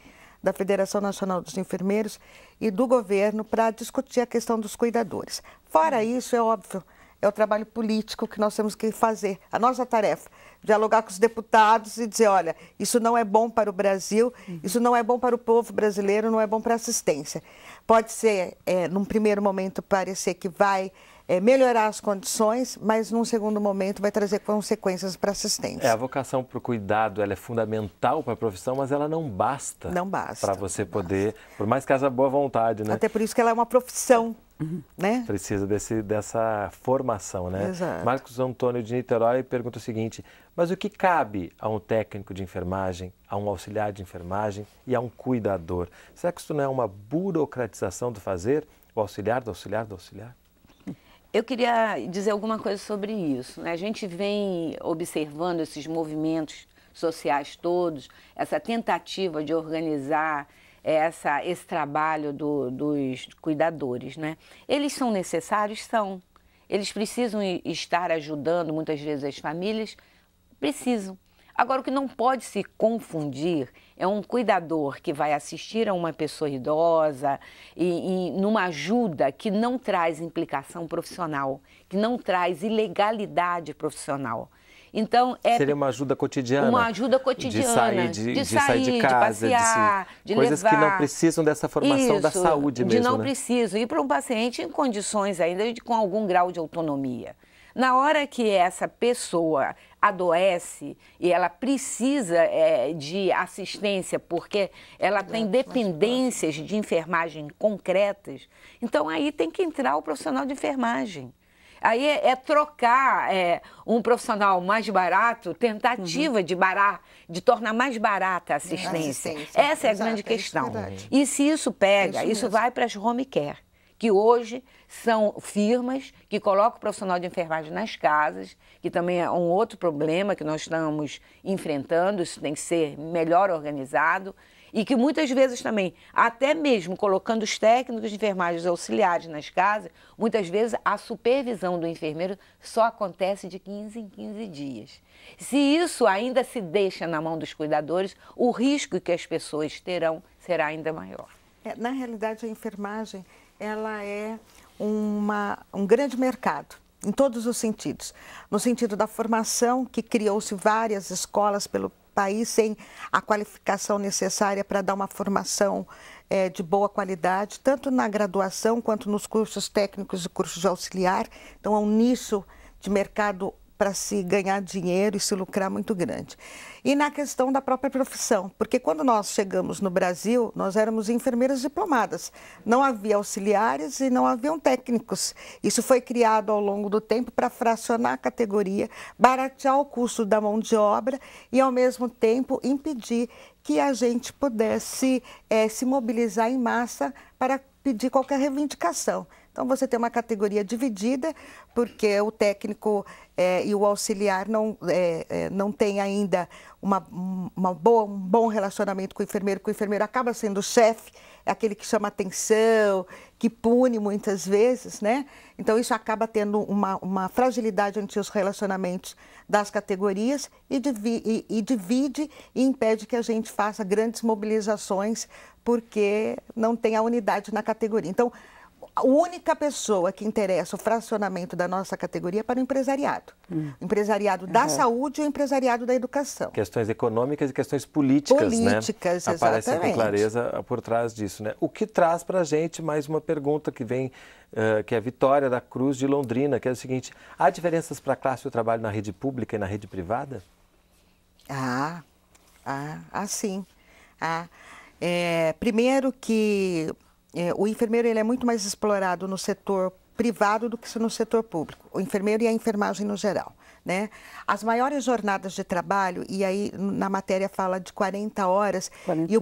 da Federação Nacional dos Enfermeiros e do governo para discutir a questão dos cuidadores. Fora uhum. isso, é óbvio, é o trabalho político que nós temos que fazer. A nossa tarefa, dialogar com os deputados e dizer, olha, isso não é bom para o Brasil, uhum. isso não é bom para o povo brasileiro, não é bom para a assistência. Pode ser, é, num primeiro momento, parecer que vai é, melhorar as condições, mas num segundo momento vai trazer consequências para assistentes.
É, a vocação para o cuidado ela é fundamental para a profissão, mas ela não basta. Não basta. Para você poder, basta. por mais que haja boa vontade, né? Até por isso que ela é uma
profissão. Uhum. Né?
Precisa desse, dessa formação, né? Exato. Marcos Antônio de Niterói pergunta o seguinte: mas o que cabe a um técnico de enfermagem, a um auxiliar de enfermagem e a um cuidador? Será que isso não é uma burocratização do fazer? O auxiliar do auxiliar do auxiliar?
Eu queria dizer alguma coisa sobre isso. Né? A gente vem observando esses movimentos sociais todos, essa tentativa de organizar é, essa, esse trabalho do, dos cuidadores. Né? Eles são necessários? São. Eles precisam estar ajudando muitas vezes as famílias? Precisam. Agora, o que não pode se confundir é um cuidador que vai assistir a uma pessoa idosa e, e numa ajuda que não traz implicação profissional, que não traz ilegalidade profissional. Então, é Seria
uma ajuda cotidiana. Uma
ajuda cotidiana. De sair de, de, de, sair, de casa, de, passear, de, se... Coisas levar. que não precisam
dessa formação Isso, da saúde mesmo. De não né?
preciso. E para um paciente em condições ainda de, com algum grau de autonomia. Na hora que essa pessoa adoece e ela precisa é, de assistência porque ela tem é dependências de enfermagem concretas, então aí tem que entrar o profissional de enfermagem. Aí é, é trocar é, um profissional mais barato, tentativa uhum. de barar, de tornar mais barata a assistência. assistência. Essa é a grande é é questão. e se isso pega, isso, isso vai para as home care que hoje são firmas que colocam o profissional de enfermagem nas casas, que também é um outro problema que nós estamos enfrentando, isso tem que ser melhor organizado, e que muitas vezes também, até mesmo colocando os técnicos de enfermagem auxiliares nas casas, muitas vezes a supervisão do enfermeiro só acontece de 15 em 15 dias. Se isso ainda se deixa na mão dos cuidadores, o risco que as pessoas terão será
ainda maior. É, na realidade, a enfermagem ela é uma, um grande mercado em todos os sentidos. No sentido da formação, que criou-se várias escolas pelo país sem a qualificação necessária para dar uma formação é, de boa qualidade, tanto na graduação quanto nos cursos técnicos e cursos de auxiliar. Então, é um nicho de mercado para se ganhar dinheiro e se lucrar muito grande. E na questão da própria profissão, porque quando nós chegamos no Brasil, nós éramos enfermeiras diplomadas, não havia auxiliares e não haviam técnicos. Isso foi criado ao longo do tempo para fracionar a categoria, baratear o custo da mão de obra e, ao mesmo tempo, impedir que a gente pudesse é, se mobilizar em massa para pedir qualquer reivindicação. Então você tem uma categoria dividida, porque o técnico é, e o auxiliar não, é, é não tem ainda uma, uma boa, um bom relacionamento com o enfermeiro, que o enfermeiro acaba sendo o chefe, é aquele que chama atenção, que pune muitas vezes, né? Então isso acaba tendo uma, uma fragilidade ante os relacionamentos das categorias e, divi e, e divide e impede que a gente faça grandes mobilizações porque não tem a unidade na categoria. Então a única pessoa que interessa o fracionamento da nossa categoria é para o empresariado. Hum. O empresariado da uhum. saúde e o empresariado da educação.
Questões econômicas e questões políticas, né? políticas né? Aparecem exatamente. com clareza ah, por trás disso, né? O que traz para a gente mais uma pergunta que vem, uh, que é a Vitória da Cruz de Londrina, que é o seguinte, há diferenças para a classe do trabalho na rede pública e na rede privada?
Ah, ah, ah sim. Ah, é, primeiro que é, o enfermeiro ele é muito mais explorado no setor privado do que no setor público, o enfermeiro e a enfermagem no geral. Né? As maiores jornadas de trabalho, e aí na matéria fala de 40 horas. 44. E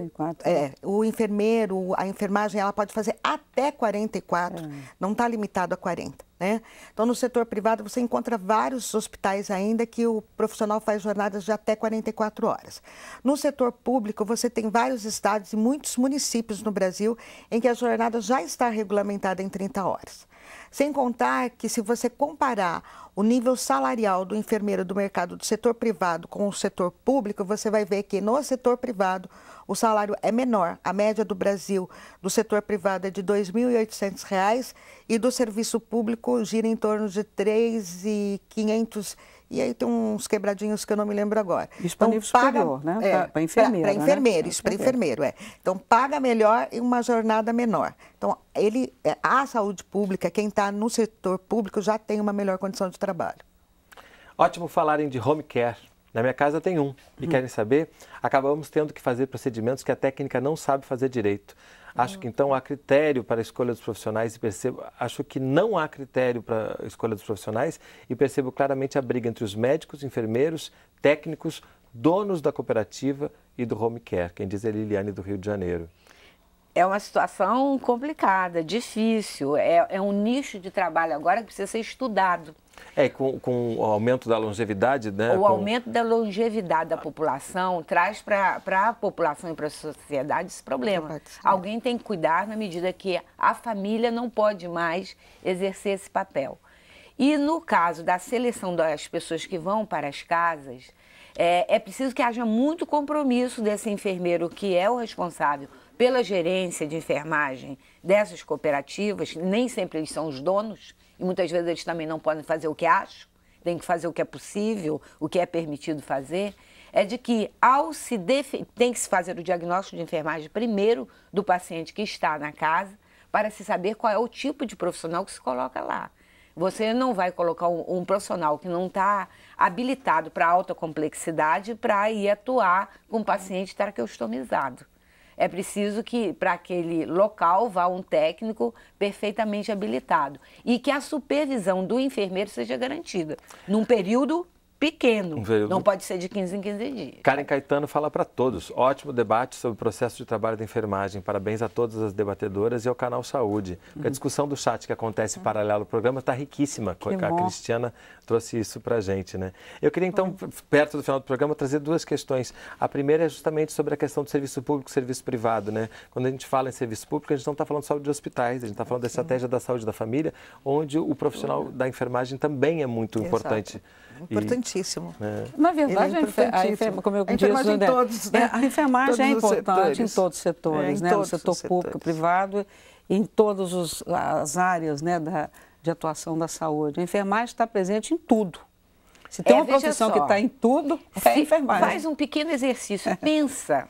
o, é, né? o enfermeiro, a enfermagem, ela pode fazer até 44, é. não está limitado a 40. Né? Então, no setor privado, você encontra vários hospitais ainda que o profissional faz jornadas de até 44 horas. No setor público, você tem vários estados e muitos municípios no Brasil em que a jornada já está regulamentada em 30 horas. Sem contar que se você comparar o nível salarial do enfermeiro do mercado do setor privado com o setor público, você vai ver que no setor privado o salário é menor. A média do Brasil do setor privado é de R$ 2.800 e do serviço público gira em torno de R$ 3.500 e aí tem uns quebradinhos que eu não me lembro agora. Isso então, para nível paga, né? É, para enfermeiro. Para enfermeiro, né? isso, para enfermeiro, é. Então, paga melhor e uma jornada menor. Então, ele, é, a saúde pública, quem está no setor público já tem uma melhor condição de trabalho.
Ótimo falarem de home care. Na minha casa tem um. E hum. querem saber? Acabamos tendo que fazer procedimentos que a técnica não sabe fazer direito. Acho que então há critério para a escolha dos profissionais e percebo, acho que não há critério para a escolha dos profissionais e percebo claramente a briga entre os médicos, enfermeiros, técnicos, donos da cooperativa e do home care, quem diz é Liliane do Rio de Janeiro.
É uma situação complicada, difícil, é, é um nicho de trabalho agora que precisa ser estudado.
É, com, com o aumento da longevidade, né? O com... aumento
da longevidade da população traz para a população e para a sociedade esse problema. Alguém tem que cuidar na medida que a família não pode mais exercer esse papel. E no caso da seleção das pessoas que vão para as casas, é, é preciso que haja muito compromisso desse enfermeiro que é o responsável pela gerência de enfermagem dessas cooperativas, nem sempre eles são os donos, e muitas vezes eles também não podem fazer o que acham, têm que fazer o que é possível, o que é permitido fazer, é de que ao se tem que se fazer o diagnóstico de enfermagem primeiro do paciente que está na casa para se saber qual é o tipo de profissional que se coloca lá. Você não vai colocar um, um profissional que não está habilitado para alta complexidade para ir atuar com um paciente traqueostomizado é preciso que para aquele local vá um técnico perfeitamente habilitado e que a supervisão do enfermeiro seja garantida num período pequeno. Veio... Não pode ser de 15 em 15 dias.
Karen Caetano fala para todos. Ótimo debate sobre o processo de trabalho da enfermagem. Parabéns a todas as debatedoras e ao canal Saúde. Uhum. A discussão do chat que acontece uhum. paralelo ao programa está riquíssima. Que a bom. Cristiana trouxe isso para gente, né? Eu queria então, perto do final do programa, trazer duas questões. A primeira é justamente sobre a questão do serviço público e serviço privado, né? Quando a gente fala em serviço público, a gente não está falando só de hospitais, a gente está falando da estratégia da saúde da família, onde o profissional da enfermagem também é muito Exato. importante. Importantíssimo. E, é. Na verdade, é
importantíssimo. A, como eu a enfermagem diz, todos, é, né? A enfermagem é importante em todos os setores, né? no setor público, privado, em todas as áreas né? da, de atuação da saúde. A enfermagem está presente em tudo. Se tem é, uma profissão só. que está em tudo, é a enfermagem. Faz um
pequeno exercício. Pensa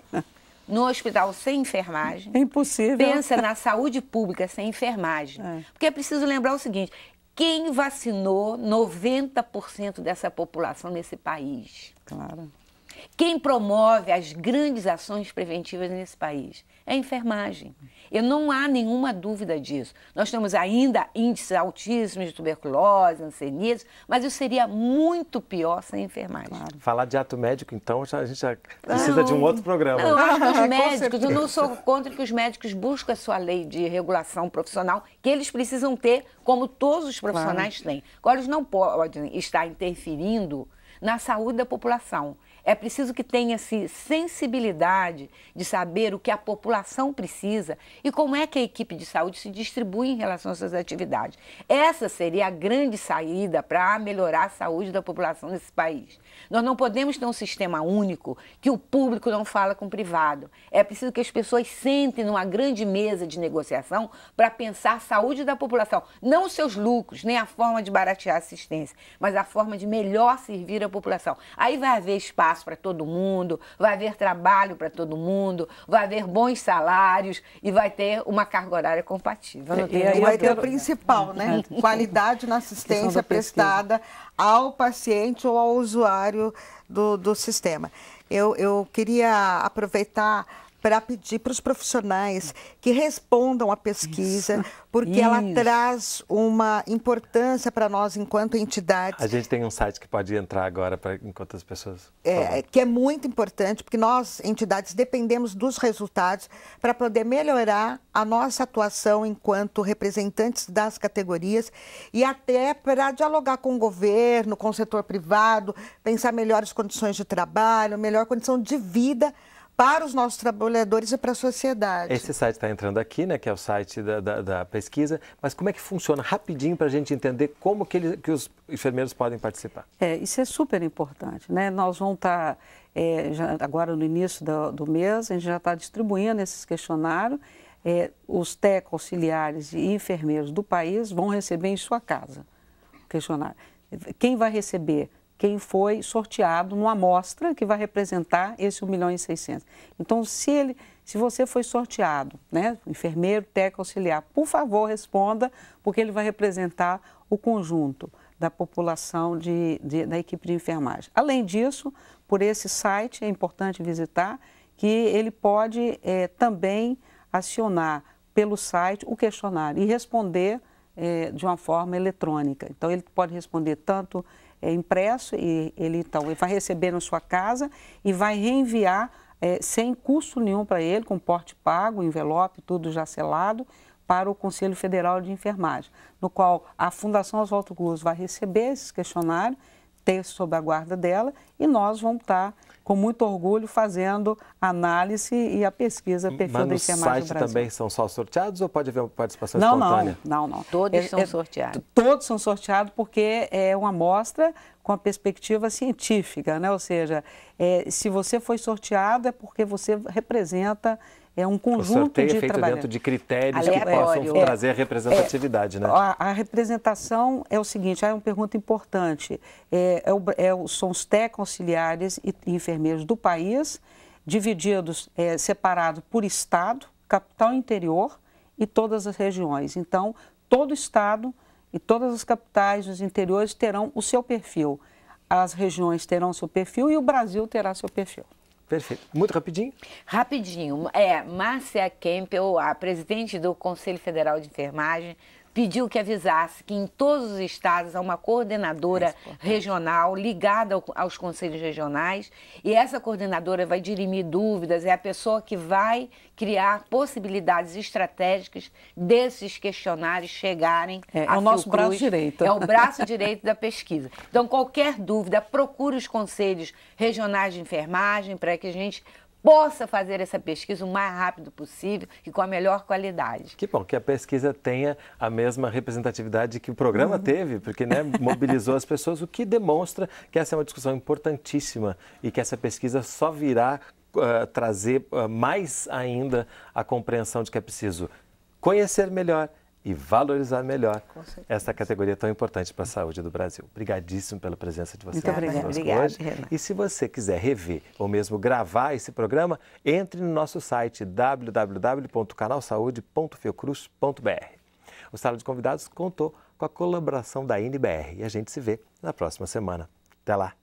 no hospital sem enfermagem. É
impossível. Pensa na
saúde pública sem enfermagem. É. Porque é preciso lembrar o seguinte: quem vacinou 90% dessa população nesse país? Claro. Quem promove as grandes ações preventivas nesse país? É a enfermagem. E não há nenhuma dúvida disso. Nós temos ainda índices altíssimos de tuberculose, hanseníase, mas isso seria muito pior sem enfermagem. Claro.
Falar de ato médico, então, a gente já precisa não, de um outro programa. Não, acho
que os médicos, eu não sou contra que os médicos busquem a sua lei de regulação profissional, que eles precisam ter, como todos os profissionais claro. têm. Agora, eles não podem estar interferindo na saúde da população. É preciso que tenha-se sensibilidade de saber o que a população precisa e como é que a equipe de saúde se distribui em relação às suas atividades. Essa seria a grande saída para melhorar a saúde da população nesse país. Nós não podemos ter um sistema único que o público não fala com o privado. É preciso que as pessoas sentem numa grande mesa de negociação para pensar a saúde da população, não os seus lucros, nem a forma de baratear a assistência, mas a forma de melhor servir a população. Aí vai haver espaço espaço para todo mundo, vai haver trabalho para todo mundo, vai haver bons salários e
vai ter uma
carga horária compatível. E, e vai ter o principal, né? Qualidade
na assistência prestada ao paciente ou ao usuário do, do sistema. Eu, eu queria aproveitar para pedir para os profissionais que respondam à pesquisa, Isso. porque Isso. ela traz uma importância para nós enquanto entidades.
A gente tem um site que pode entrar agora para enquanto as pessoas.
É, que é muito importante, porque nós, entidades, dependemos dos resultados para poder melhorar a nossa atuação enquanto representantes das categorias e até para dialogar com o governo, com o setor privado, pensar melhores condições de trabalho, melhor condição de vida para os nossos trabalhadores e para a sociedade. Esse
site está entrando aqui, né, que é o site da, da, da pesquisa, mas como é que funciona rapidinho para a gente entender como que, ele, que, os enfermeiros podem participar?
É, isso é super importante, né? Nós vamos estar, tá, é, agora no início do, do, mês, a gente já está distribuindo esses questionários, é, os TEC auxiliares e enfermeiros do país vão receber em sua casa o questionário. Quem vai receber? quem foi sorteado numa amostra que vai representar esse 1 milhão e 600. Então, se, ele, se você foi sorteado, né, enfermeiro, técnico, auxiliar, por favor, responda, porque ele vai representar o conjunto da população de, de, da equipe de enfermagem. Além disso, por esse site, é importante visitar, que ele pode é, também acionar pelo site o questionário e responder é, de uma forma eletrônica. Então, ele pode responder tanto é, impresso e ele então ele vai receber na sua casa e vai reenviar é, sem custo nenhum para ele, com porte pago, envelope, tudo já selado, para o Conselho Federal de Enfermagem, no qual a Fundação Oswaldo Cruz vai receber esse questionário, ter sob a guarda dela, e nós vamos estar tá com muito orgulho, fazendo análise e a pesquisa perfil Mas da ICMAD no site Brasil.
também são só sorteados ou pode haver uma participação não, espontânea?
Não, não, não. Todos é, são é, sorteados. Todos são sorteados porque é uma amostra com a perspectiva científica, né? Ou seja, é, se você foi sorteado é porque você representa é um conjunto o sorteio é de é feito trabalho. dentro de
critérios Aleatório. que possam é, trazer a representatividade, é, né? A,
a, representação é o seguinte, é uma pergunta importante. É, é o, é são os TEC auxiliares e, e enfermeiros do país, divididos, é, separados por estado, capital interior e todas as regiões. Então, todo estado e todas as capitais, os interiores terão o seu perfil. As regiões terão seu perfil e o Brasil terá seu perfil. Perfeito. Muito rapidinho? Rapidinho.
É, Márcia Kempel a presidente do Conselho Federal de Enfermagem, pediu que avisasse que em todos os estados há uma coordenadora é regional ligada aos conselhos regionais e essa coordenadora vai dirimir dúvidas, é a pessoa que vai criar possibilidades estratégicas desses questionários chegarem é, é o nosso braço direito. É o braço direito da pesquisa. Então, qualquer dúvida, procure os conselhos regionais de enfermagem para que a gente possa fazer essa pesquisa o mais rápido possível e com a melhor qualidade.
Que bom que a pesquisa tenha a mesma representatividade que o programa uhum. teve, porque né, mobilizou as pessoas, o que demonstra que essa é uma discussão importantíssima e que essa pesquisa só virá uh, trazer uh, mais ainda a compreensão de que é preciso conhecer melhor e valorizar melhor essa categoria tão importante para a saúde do Brasil. Obrigadíssimo pela presença de vocês Muito conosco obrigada, hoje. E se você quiser rever ou mesmo gravar esse programa, entre no nosso site www.canalsaude.fiocruz.br. O Sala de Convidados contou com a colaboração da INBR e a gente se vê na próxima semana. Até lá!